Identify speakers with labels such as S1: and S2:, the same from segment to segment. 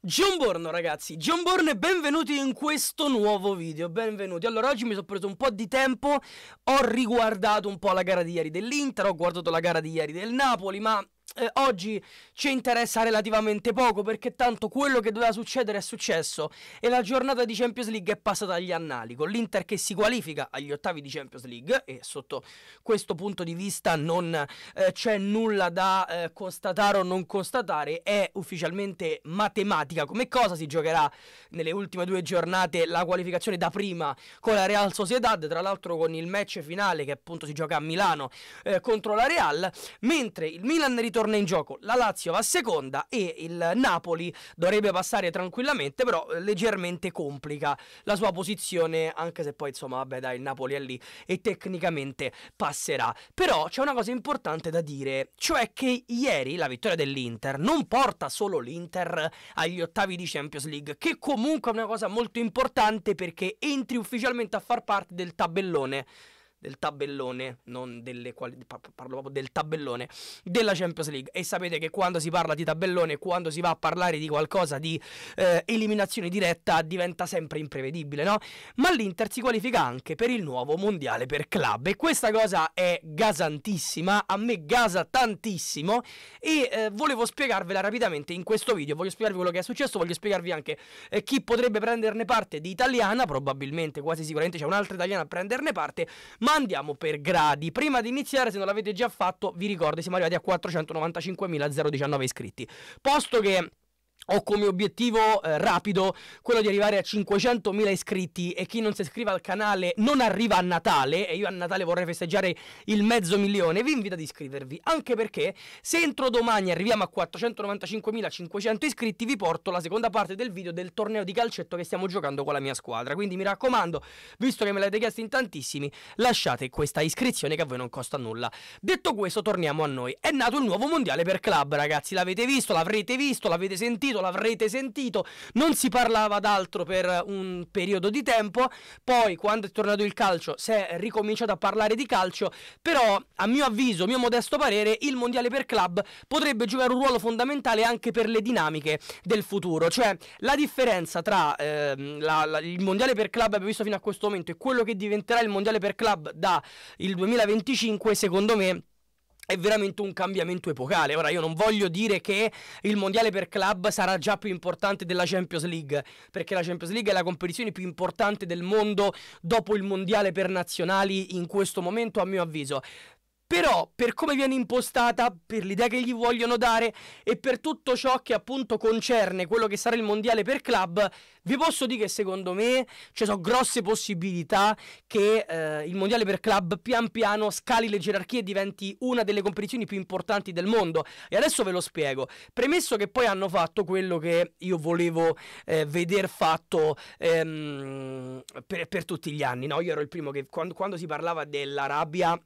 S1: John Borno ragazzi, John Borno e benvenuti in questo nuovo video, benvenuti. Allora oggi mi sono preso un po' di tempo, ho riguardato un po' la gara di ieri dell'Inter, ho guardato la gara di ieri del Napoli, ma eh, oggi ci interessa relativamente poco perché tanto quello che doveva succedere è successo e la giornata di Champions League è passata agli annali con l'Inter che si qualifica agli ottavi di Champions League e sotto questo punto di vista non eh, c'è nulla da eh, constatare o non constatare, è ufficialmente matematica come cosa si giocherà nelle ultime due giornate la qualificazione da prima con la Real Sociedad, tra l'altro con il match finale che appunto si gioca a Milano eh, contro la Real, mentre il Milan ritorna torna in gioco. La Lazio va seconda e il Napoli dovrebbe passare tranquillamente, però eh, leggermente complica la sua posizione, anche se poi insomma vabbè dai, il Napoli è lì e tecnicamente passerà. Però c'è una cosa importante da dire, cioè che ieri la vittoria dell'Inter non porta solo l'Inter agli ottavi di Champions League, che comunque è una cosa molto importante perché entri ufficialmente a far parte del tabellone del tabellone, non delle quali, parlo proprio del tabellone della Champions League. E sapete che quando si parla di tabellone, quando si va a parlare di qualcosa di eh, eliminazione diretta, diventa sempre imprevedibile, no? Ma l'Inter si qualifica anche per il nuovo mondiale per club e questa cosa è gasantissima, a me gasa tantissimo e eh, volevo spiegarvela rapidamente in questo video, voglio spiegarvi quello che è successo, voglio spiegarvi anche eh, chi potrebbe prenderne parte di italiana, probabilmente quasi sicuramente c'è un'altra italiana a prenderne parte, ma andiamo per gradi. Prima di iniziare, se non l'avete già fatto, vi ricordo siamo arrivati a 495.019 iscritti. Posto che ho come obiettivo eh, rapido quello di arrivare a 500.000 iscritti e chi non si iscrive al canale non arriva a Natale e io a Natale vorrei festeggiare il mezzo milione, vi invito ad iscrivervi, anche perché se entro domani arriviamo a 495.500 iscritti vi porto la seconda parte del video del torneo di calcetto che stiamo giocando con la mia squadra, quindi mi raccomando, visto che me l'avete chiesto in tantissimi, lasciate questa iscrizione che a voi non costa nulla. Detto questo, torniamo a noi. È nato il nuovo mondiale per club, ragazzi, l'avete visto, l'avrete visto, l'avete sentito sentito, l'avrete sentito, non si parlava d'altro per eh, un periodo di tempo, poi quando è tornato il calcio si è ricominciato a parlare di calcio, però a mio avviso, mio modesto parere, il mondiale per club potrebbe giocare un ruolo fondamentale anche per le dinamiche del futuro, cioè la differenza tra ehm, la, la, il mondiale per club abbiamo visto fino a questo momento e quello che diventerà il mondiale per club da il 2025 secondo me è veramente un cambiamento epocale. Ora io non voglio dire che il mondiale per club sarà già più importante della Champions League, perché la Champions League è la competizione più importante del mondo dopo il mondiale per nazionali in questo momento a mio avviso. Però, per come viene impostata, per l'idea che gli vogliono dare e per tutto ciò che appunto concerne quello che sarà il mondiale per club, vi posso dire che secondo me ci sono grosse possibilità che eh, il mondiale per club pian piano scali le gerarchie e diventi una delle competizioni più importanti del mondo. E adesso ve lo spiego. Premesso che poi hanno fatto quello che io volevo eh, veder fatto ehm, per, per, tutti gli anni, no? Io ero il primo che quando, quando si parlava dell'Arabia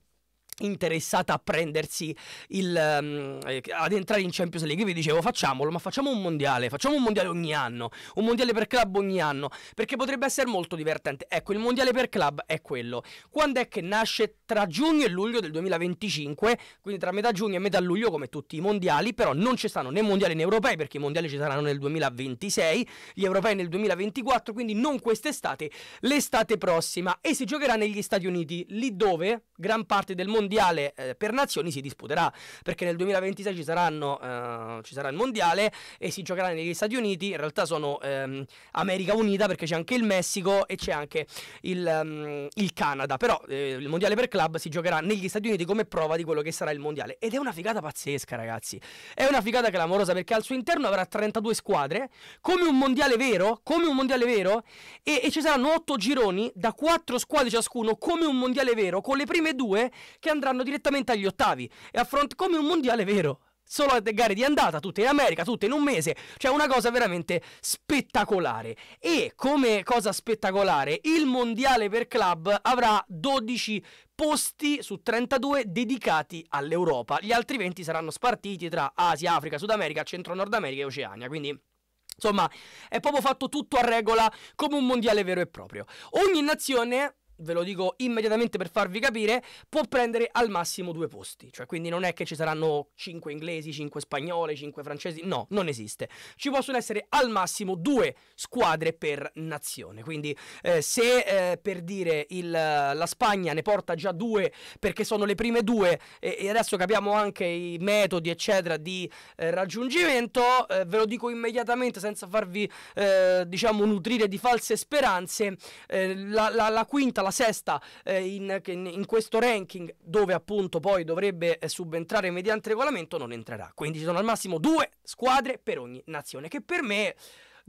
S1: interessata a prendersi il um, ad entrare in Champions League. vi dicevo facciamolo, ma facciamo un mondiale, facciamo un mondiale ogni anno, un mondiale per club ogni anno, perché potrebbe essere molto divertente. Ecco, il mondiale per club è quello. Quando è che nasce tra giugno e luglio del 2025, quindi tra metà giugno e metà luglio come tutti i mondiali, però non ci stanno né mondiali né europei perché i mondiali ci saranno nel 2026, gli europei nel 2024, quindi non quest'estate, l'estate prossima e si giocherà negli Stati Uniti, lì dove gran parte del mondiale mondiale eh, per nazioni si disputerà, perché nel 2026 ci, saranno, eh, ci, sarà il mondiale e si giocherà negli Stati Uniti, in realtà sono ehm, America Unita perché c'è anche il Messico e c'è anche il, um, il Canada, però eh, il mondiale per club si giocherà negli Stati Uniti come prova di quello che sarà il mondiale ed è una figata pazzesca ragazzi, è una figata clamorosa perché al suo interno avrà 32 squadre, come un mondiale vero, come un mondiale vero e, e ci saranno 8 gironi da 4 squadre ciascuno come un mondiale vero con le prime due che andranno direttamente agli ottavi e affront- come un mondiale vero. Solo le gare di andata, tutte in America, tutte in un mese, cioè una cosa veramente spettacolare. E come cosa spettacolare, il mondiale per club avrà 12 posti su 32 dedicati all'Europa. Gli altri 20 saranno spartiti tra Asia, Africa, Sud America, Centro Nord America e Oceania. Quindi Insomma, è proprio fatto tutto a regola come un mondiale vero e proprio. Ogni nazione ve lo dico immediatamente per farvi capire, può prendere al massimo due posti. Cioè, quindi non è che ci saranno 5 inglesi, 5 spagnole, 5 francesi, no, non esiste. Ci possono essere al massimo due squadre per nazione. Quindi eh, se eh, per dire il, la Spagna ne porta già due perché sono le prime due e, e adesso capiamo anche i metodi eccetera di eh, raggiungimento, eh, ve lo dico immediatamente senza farvi eh, diciamo nutrire di false speranze, eh, la, la, la quinta, la la sesta eh, in, in, questo ranking, dove appunto poi dovrebbe eh, subentrare mediante regolamento, non entrerà. Quindi ci sono al massimo due squadre per ogni nazione, che per me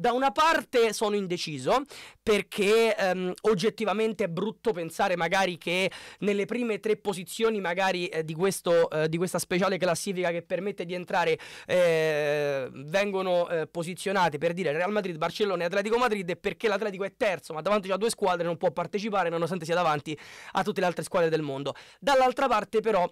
S1: da una parte sono indeciso perché ehm, oggettivamente è brutto pensare magari che nelle prime tre posizioni magari eh, di, questo, eh, di, questa speciale classifica che permette di entrare eh, vengono eh, posizionate per dire Real Madrid, Barcellona e Atletico Madrid e perché l'Atletico è terzo ma davanti a due squadre non può partecipare nonostante sia davanti a tutte le altre squadre del mondo. Dall'altra parte però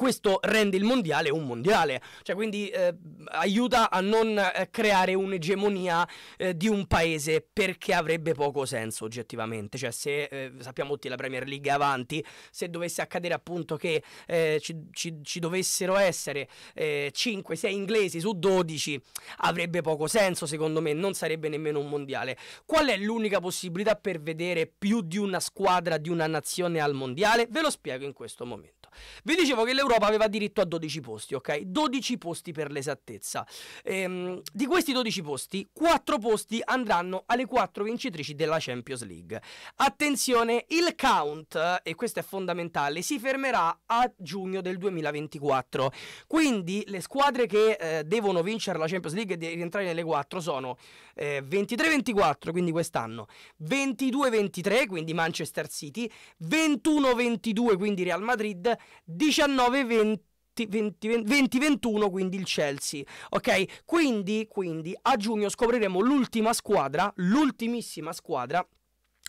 S1: questo rende il mondiale un mondiale, cioè quindi eh, aiuta a non eh, creare un'egemonia eh, di un paese perché avrebbe poco senso oggettivamente, cioè se eh, sappiamo tutti la Premier League è avanti, se dovesse accadere appunto che eh, ci, ci, ci, dovessero essere 5-6 inglesi su 12 avrebbe poco senso secondo me, non sarebbe nemmeno un mondiale. Qual è l'unica possibilità per vedere più di una squadra di una nazione al mondiale? Ve lo spiego in questo momento. Vi dicevo che l'Europa aveva diritto a 12 posti, ok? 12 posti per l'esattezza. Ehm, di questi 12 posti, 4 posti andranno alle 4 vincitrici della Champions League. Attenzione, il count, e questo è fondamentale, si fermerà a giugno del 2024. Quindi le squadre che eh, devono vincere la Champions League e rientrare nelle 4 sono eh, 23-24, quindi quest'anno, 22-23, quindi Manchester City, 21-22, quindi Real Madrid, 19-20. 20-21 quindi il Chelsea ok quindi, quindi a giugno scopriremo l'ultima squadra l'ultimissima squadra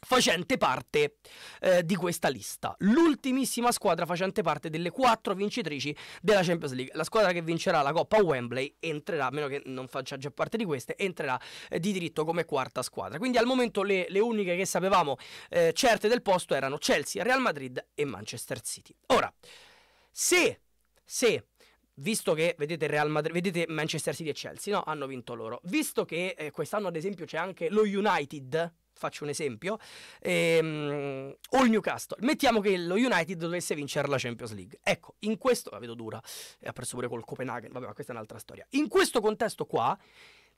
S1: facente parte eh, di questa lista. L'ultimissima squadra facente parte delle quattro vincitrici della Champions League. La squadra che vincerà la Coppa Wembley entrerà, a meno che non faccia già parte di queste, entrerà eh, di diritto come quarta squadra. Quindi al momento le, le uniche che sapevamo eh, certe del posto erano Chelsea, Real Madrid e Manchester City. Ora, se, se visto che vedete, Madrid, vedete Manchester City e Chelsea, no? Hanno vinto loro. Visto che eh, quest'anno ad esempio c'è anche lo United faccio un esempio, ehm, o il Newcastle, mettiamo che lo United dovesse vincere la Champions League. Ecco, in questo, la vedo dura, ha perso pure col Copenaghen, vabbè, ma questa è un'altra storia. In questo contesto qua,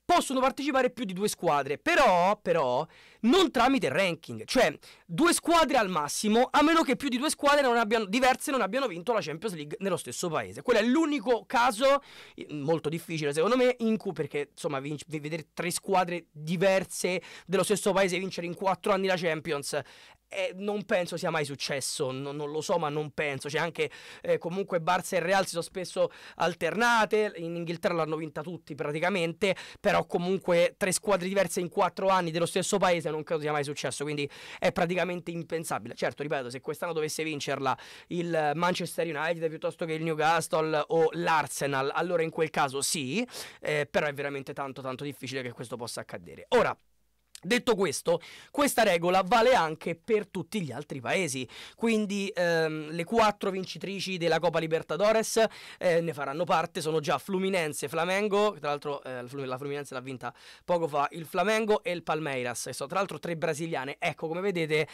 S1: possono partecipare più di due squadre, però, però, non tramite ranking, cioè due squadre al massimo, a meno che più di due squadre non abbiano, diverse non abbiano vinto la Champions League nello stesso paese. Quello è l'unico caso, molto difficile secondo me, in cui, perché insomma, vinc- vedere tre squadre diverse dello stesso paese vincere in quattro anni la Champions eh, non penso sia mai successo, no, non lo so, ma non penso. C'è cioè, anche eh, comunque Barça e Real si sono spesso alternate. In Inghilterra l'hanno vinta tutti praticamente. Però comunque tre squadre diverse in quattro anni dello stesso paese non credo sia mai successo. Quindi è praticamente impensabile. Certo, ripeto, se quest'anno dovesse vincerla il Manchester United piuttosto che il Newcastle o l'Arsenal, allora in quel caso sì. Eh, però è veramente tanto tanto difficile che questo possa accadere. Ora. Detto questo, questa regola vale anche per tutti gli altri paesi, quindi ehm, le quattro vincitrici della Copa Libertadores eh, ne faranno parte, sono già Fluminense, Flamengo, tra l'altro eh, la Fluminense l'ha vinta poco fa, il Flamengo e il Palmeiras, e sono tra l'altro tre brasiliane, ecco come vedete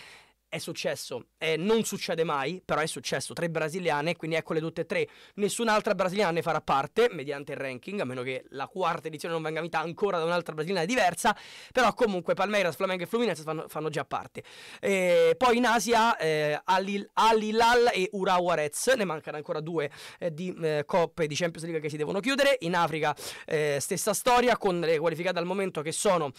S1: è successo, eh, non succede mai, però è successo, tre brasiliane, quindi eccole tutte e tre, nessun'altra brasiliana ne farà parte mediante il ranking, a meno che la quarta edizione non venga vinta ancora da un'altra brasiliana diversa, però comunque Palmeiras, Flamengo e Fluminense fanno, fanno già parte. Eh, poi in Asia eh, Alilal e Urawarez, ne mancano ancora due eh, di eh, coppe di Champions League che si devono chiudere, in Africa eh, stessa storia con le qualificate al momento che sono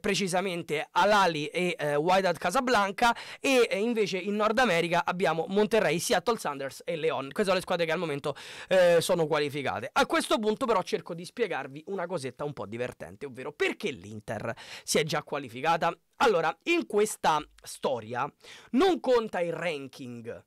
S1: precisamente Alali e eh, Wydad Casablanca e eh, invece in Nord America abbiamo Monterrey, Seattle Sanders e Leon. Queste sono le squadre che al momento eh, sono qualificate. A questo punto però cerco di spiegarvi una cosetta un po' divertente, ovvero perché l'Inter si è già qualificata. Allora, in questa storia non conta il ranking,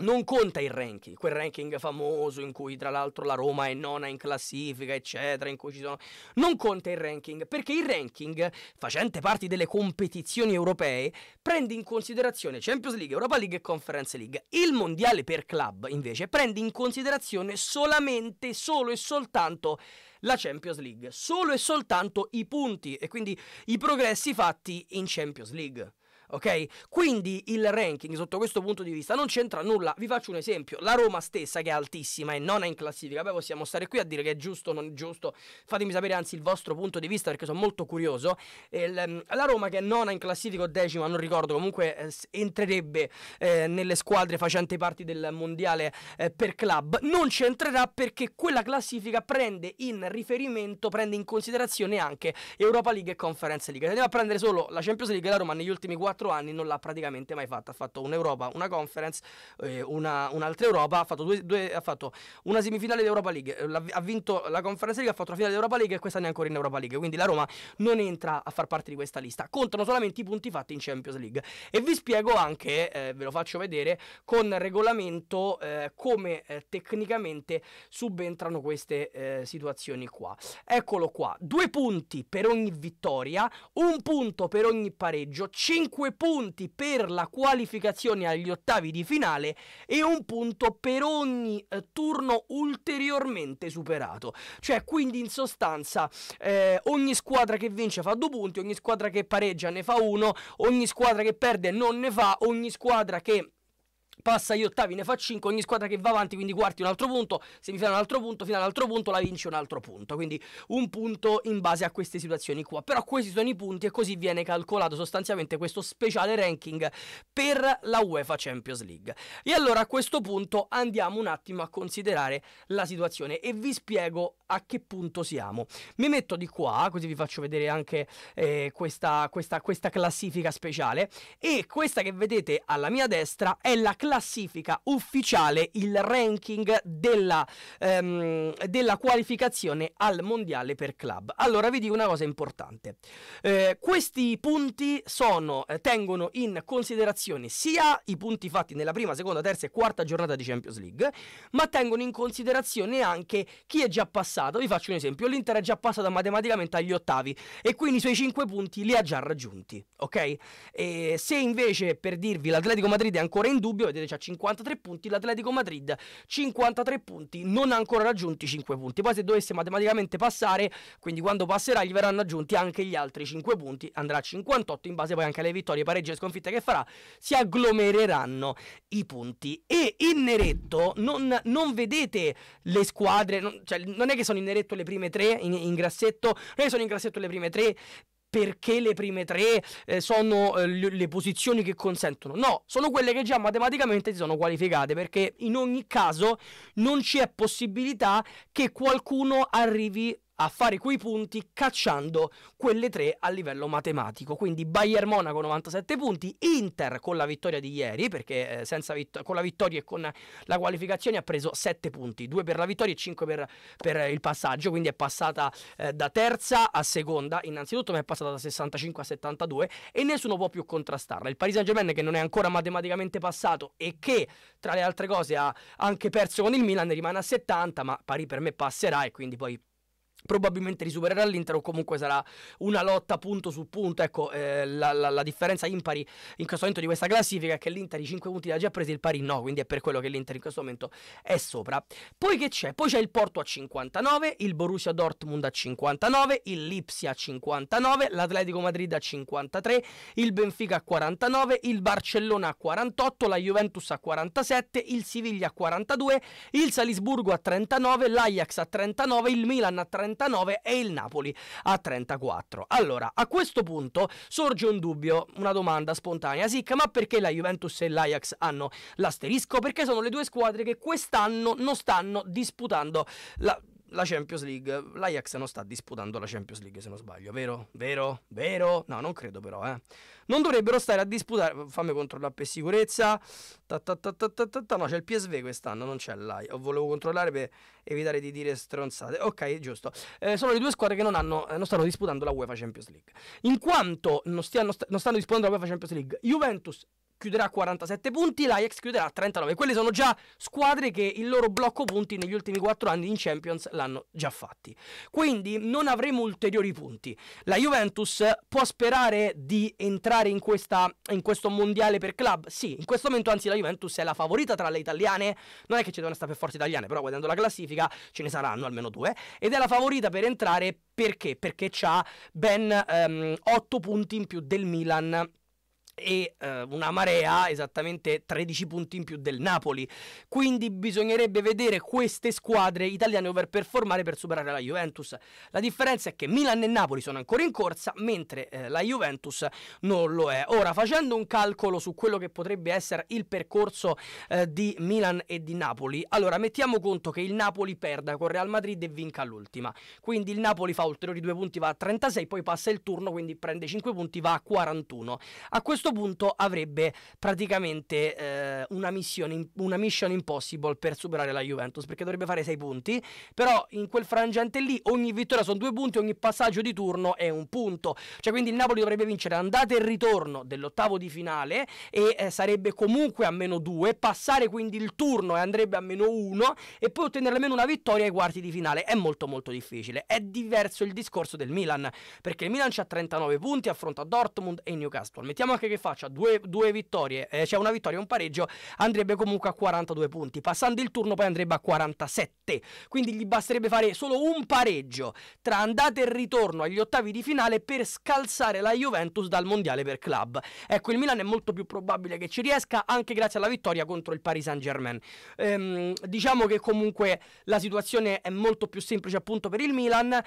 S1: non conta il ranking, quel ranking famoso in cui tra l'altro la Roma è nona in classifica, eccetera, in cui ci sono... Non conta il ranking, perché il ranking, facente parte delle competizioni europee, prende in considerazione Champions League, Europa League e Conference League. Il mondiale per club, invece, prende in considerazione solamente, solo e soltanto la Champions League, solo e soltanto i punti e quindi i progressi fatti in Champions League ok? Quindi il ranking sotto questo punto di vista non c'entra nulla. Vi faccio un esempio: la Roma stessa, che è altissima e non è in classifica. Poi possiamo stare qui a dire che è giusto o non è giusto. Fatemi sapere anzi il vostro punto di vista, perché sono molto curioso. Il, ehm, la Roma, che è nona in classifica o decima, non ricordo, comunque eh, entrerebbe eh, nelle squadre facenti parte del mondiale eh, per club. Non c'entrerà perché quella classifica prende in riferimento, prende in considerazione anche Europa League e Conference League. Andiamo a prendere solo la Champions League. La Roma negli ultimi 4 4 anni non l'ha praticamente mai fatta. Ha fatto un'Europa, una conference, eh, una, un'altra Europa, ha fatto, due, due, ha fatto una semifinale d'Europa League, eh, ha vinto la conference League, ha fatto la finale d'Europa League e quest'anno è ancora in Europa League. Quindi la Roma non entra a far parte di questa lista. Contano solamente i punti fatti in Champions League. E vi spiego anche, eh, ve lo faccio vedere, con regolamento eh, come eh, tecnicamente subentrano queste eh, situazioni qua. Eccolo qua, due punti per ogni vittoria, un punto per ogni pareggio, 5 5 punti per la qualificazione agli ottavi di finale e un punto per ogni eh, turno ulteriormente superato. Cioè, quindi in sostanza eh, ogni squadra che vince fa due punti, ogni squadra che pareggia ne fa uno, ogni squadra che perde non ne fa, ogni squadra che passa agli ottavi, ne fa 5, ogni squadra che va avanti, quindi quarti un altro punto, semifinale un altro punto, finale un altro punto, la vince un altro punto, quindi un punto in base a queste situazioni qua. Però questi sono i punti e così viene calcolato sostanzialmente questo speciale ranking per la UEFA Champions League. E allora a questo punto andiamo un attimo a considerare la situazione e vi spiego a che punto siamo. Mi metto di qua, così vi faccio vedere anche eh, questa, questa, questa classifica speciale e questa che vedete alla mia destra è la classifica classifica ufficiale il ranking della, ehm, della, qualificazione al mondiale per club. Allora vi dico una cosa importante. Eh, questi punti sono, eh, tengono in considerazione sia i punti fatti nella prima, seconda, terza e quarta giornata di Champions League, ma tengono in considerazione anche chi è già passato. Vi faccio un esempio: l'Inter è già passato matematicamente agli ottavi e quindi i suoi 5 punti li ha già raggiunti. Ok? E se invece per dirvi l'Atletico Madrid è ancora in dubbio, vedete Vedere ha 53 punti, l'Atletico Madrid 53 punti, non ha ancora raggiunti 5 punti. Poi se dovesse matematicamente passare, quindi quando passerà gli verranno aggiunti anche gli altri 5 punti, andrà a 58 in base poi anche alle vittorie, pareggi e sconfitte che farà, si agglomereranno i punti. E in neretto non, non vedete le squadre, non, cioè, non, è che sono in neretto le prime 3 in, in grassetto, non è che sono in grassetto le prime 3 perché le prime tre eh, sono eh, le, posizioni che consentono. No, sono quelle che già matematicamente si sono qualificate perché in ogni caso non c'è possibilità che qualcuno arrivi a fare quei punti cacciando quelle tre a livello matematico. Quindi Bayern Monaco 97 punti, Inter con la vittoria di ieri, perché eh, vitt- con la vittoria e con la qualificazione ha preso 7 punti, 2 per la vittoria e 5 per, per eh, il passaggio, quindi è passata eh, da terza a seconda, innanzitutto ma è passata da 65 a 72 e nessuno può più contrastarla. Il Paris Saint-Germain che non è ancora matematicamente passato e che tra le altre cose ha anche perso con il Milan rimane a 70, ma Paris per me passerà e quindi poi probabilmente risupererà l'Inter o comunque sarà una lotta punto su punto ecco eh, la, la, la, differenza impari in questo momento di questa classifica è che l'Inter i 5 punti l'ha ha già presi il pari no quindi è per quello che l'Inter in questo momento è sopra poi che c'è? poi c'è il Porto a 59 il Borussia Dortmund a 59 il Lipsia a 59 l'Atletico Madrid a 53 il Benfica a 49 il Barcellona a 48 la Juventus a 47 il Siviglia a 42 il Salisburgo a 39 l'Ajax a 39 il Milan a 39 39 e il Napoli a 34. Allora, a questo punto sorge un dubbio, una domanda spontanea. Sic, ma perché la Juventus e l'Ajax hanno l'asterisco? Perché sono le due squadre che quest'anno non stanno disputando la la Champions League, l'Ajax non sta disputando la Champions League se non sbaglio, vero? Vero? Vero? No, non credo però, eh. Non dovrebbero stare a disputare, fammi controllare per sicurezza, ta ta ta no c'è il PSV quest'anno, non c'è l'Ajax, volevo controllare per evitare di dire stronzate, ok giusto, eh, sono le due squadre che non, hanno, eh, non, stanno disputando la UEFA Champions League, in quanto non, stiano, non stanno disputando la UEFA Champions League, Juventus chiuderà 47 punti, l'Ajax chiuderà 39. Quelle sono già squadre che il loro blocco punti negli ultimi 4 anni in Champions l'hanno già fatti. Quindi non avremo ulteriori punti. La Juventus può sperare di entrare in, questa, in questo mondiale per club? Sì, in questo momento anzi la Juventus è la favorita tra le italiane. Non è che ci devono stare per forza italiane, però guardando la classifica ce ne saranno almeno due. Ed è la favorita per entrare perché? Perché ha ben ehm, 8 punti in più del Milan e eh, una marea esattamente 13 punti in più del Napoli. Quindi bisognerebbe vedere queste squadre italiane over performare per superare la Juventus. La differenza è che Milan e Napoli sono ancora in corsa, mentre eh, la Juventus non lo è. Ora, facendo un calcolo su quello che potrebbe essere il percorso eh, di Milan e di Napoli, allora mettiamo conto che il Napoli perda con Real Madrid e vinca l'ultima. Quindi il Napoli fa ulteriori due punti, va a 36, poi passa il turno, quindi prende 5 punti, va a 41. A questo questo punto avrebbe praticamente eh, una, missione, una mission impossible per superare la Juventus, perché dovrebbe fare 6 punti, però in quel frangente lì ogni vittoria sono 2 punti, ogni passaggio di turno è un punto. Cioè quindi il Napoli dovrebbe vincere andata e ritorno dell'ottavo di finale e eh, sarebbe comunque a meno 2, passare quindi il turno e andrebbe a meno 1 e poi ottenere almeno una vittoria ai quarti di finale. È molto molto difficile. È diverso il discorso del Milan, perché il Milan ha 39 punti, affronta Dortmund e Newcastle. Mettiamo anche che faccia due, due vittorie, eh, cioè una vittoria e un pareggio, andrebbe comunque a 42 punti. Passando il turno poi andrebbe a 47. Quindi gli basterebbe fare solo un pareggio tra andata e ritorno agli ottavi di finale per scalzare la Juventus dal mondiale per club. Ecco, il Milan è molto più probabile che ci riesca anche grazie alla vittoria contro il Paris Saint Germain. Ehm, diciamo che comunque la situazione è molto più semplice appunto per il Milan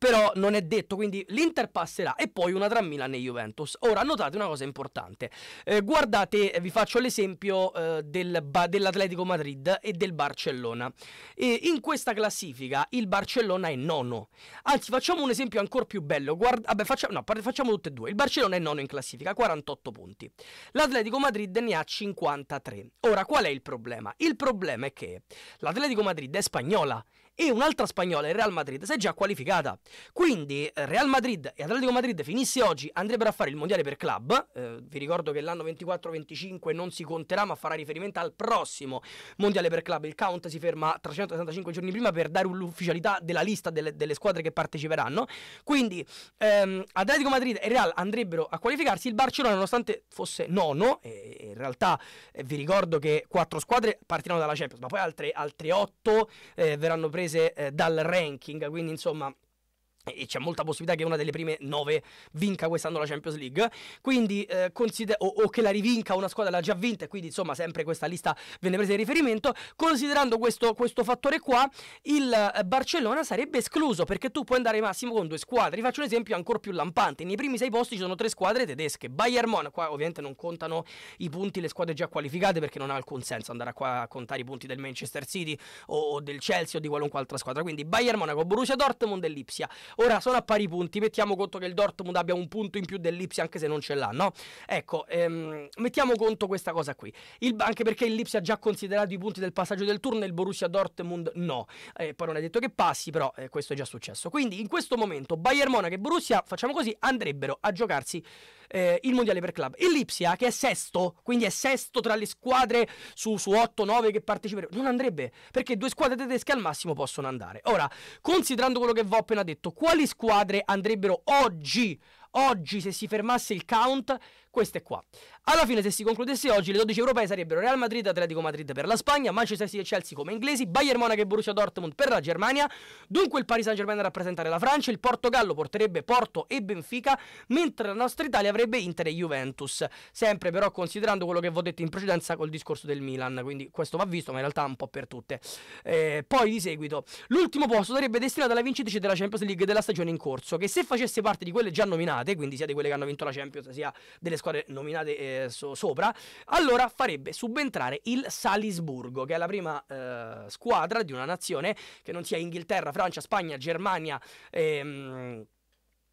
S1: però non è detto, quindi l'Inter passerà e poi una tra Milan e Juventus. Ora notate una cosa importante, eh, guardate, eh, vi faccio l'esempio eh, del ba- dell'Atletico Madrid e del Barcellona. E in questa classifica il Barcellona è nono, anzi facciamo un esempio ancora più bello, Guarda- vabbè, facciamo, no, facciamo tutte e due, il Barcellona è nono in classifica, 48 punti, l'Atletico Madrid ne ha 53. Ora qual è il problema? Il problema è che l'Atletico Madrid è spagnola e un'altra spagnola, il Real Madrid, si è già qualificata. Quindi eh, Real Madrid e Atletico Madrid finisse oggi andrebbero a fare il mondiale per club. Eh, vi ricordo che l'anno 24-25 non si conterà, ma farà riferimento al prossimo mondiale per club. Il count si ferma 365 giorni prima per dare l'ufficialità della lista delle, delle squadre che parteciperanno. Quindi ehm, Atletico Madrid e Real andrebbero a qualificarsi. Il Barcellona, nonostante fosse nono, e, in realtà eh, vi ricordo che quattro squadre partiranno dalla Champions, ma poi altre, altre otto eh, verranno prese discese eh, dal ranking, quindi insomma e c'è molta possibilità che una delle prime nove vinca quest'anno la Champions League quindi eh, consider- o, o, che la rivinca una squadra l'ha già vinta e quindi insomma sempre questa lista viene presa in riferimento considerando questo, questo fattore qua il eh, Barcellona sarebbe escluso perché tu puoi andare massimo con due squadre vi faccio un esempio ancora più lampante nei primi sei posti ci sono tre squadre tedesche Bayern Monaco qua ovviamente non contano i punti le squadre già qualificate perché non ha alcun senso andare a, a contare i punti del Manchester City o, o del Chelsea o di qualunque altra squadra quindi Bayern Monaco Borussia Dortmund e Lipsia Ora sono a pari punti, mettiamo conto che il Dortmund abbia un punto in più dell'Ipsia anche se non ce l'ha, no? Ecco, ehm, mettiamo conto questa cosa qui. Il, anche perché Lipsia ha già considerato i punti del passaggio del turno e il Borussia Dortmund no. Eh, poi non è detto che passi, però eh, questo è già successo. Quindi in questo momento Bayern Monaco e Borussia, facciamo così, andrebbero a giocarsi eh, il mondiale per club. E Lipsia, che è sesto, quindi è sesto tra le squadre su, su 8-9 che parteciperebbero, non andrebbe perché due squadre tedesche al massimo possono andare. Ora, considerando quello che vi ho appena detto, quali squadre andrebbero oggi Oggi, se si fermasse il count, questo è qua. Alla fine, se si concludesse oggi, le 12 europee sarebbero Real Madrid, Atletico Madrid per la Spagna, Manchester City e Chelsea come inglesi, Bayern Monaco e Borussia Dortmund per la Germania. Dunque, il Paris Saint-Germain a rappresentare la Francia, il Portogallo porterebbe Porto e Benfica, mentre la nostra Italia avrebbe Inter e Juventus. Sempre però considerando quello che vi ho detto in precedenza col discorso del Milan, quindi questo va visto, ma in realtà un po' per tutte. Eh, poi di seguito, l'ultimo posto sarebbe destinato alla vincitrice della Champions League della stagione in corso, che se facesse parte di quelle già nominate nominate, quindi sia di quelle che hanno vinto la Champions, sia delle squadre nominate eh, so, sopra, allora farebbe subentrare il Salisburgo, che è la prima eh, squadra di una nazione che non sia Inghilterra, Francia, Spagna, Germania. Ehm,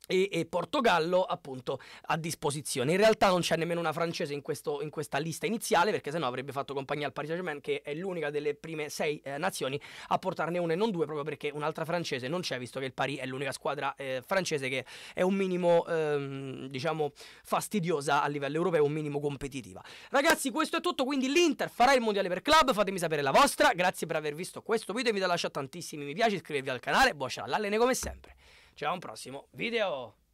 S1: e, e, Portogallo appunto a disposizione. In realtà non c'è nemmeno una francese in, questo, in questa lista iniziale perché sennò avrebbe fatto compagnia al Paris Saint-Germain che è l'unica delle prime sei eh, nazioni a portarne una e non due proprio perché un'altra francese non c'è visto che il Paris è l'unica squadra eh, francese che è un minimo ehm, diciamo fastidiosa a livello europeo, un minimo competitiva. Ragazzi questo è tutto quindi l'Inter farà il mondiale per club, fatemi sapere la vostra, grazie per aver visto questo video, vi lascio tantissimi mi piace, iscrivetevi al canale, buon ciao all'allene come sempre. Ciao, a un prossimo video!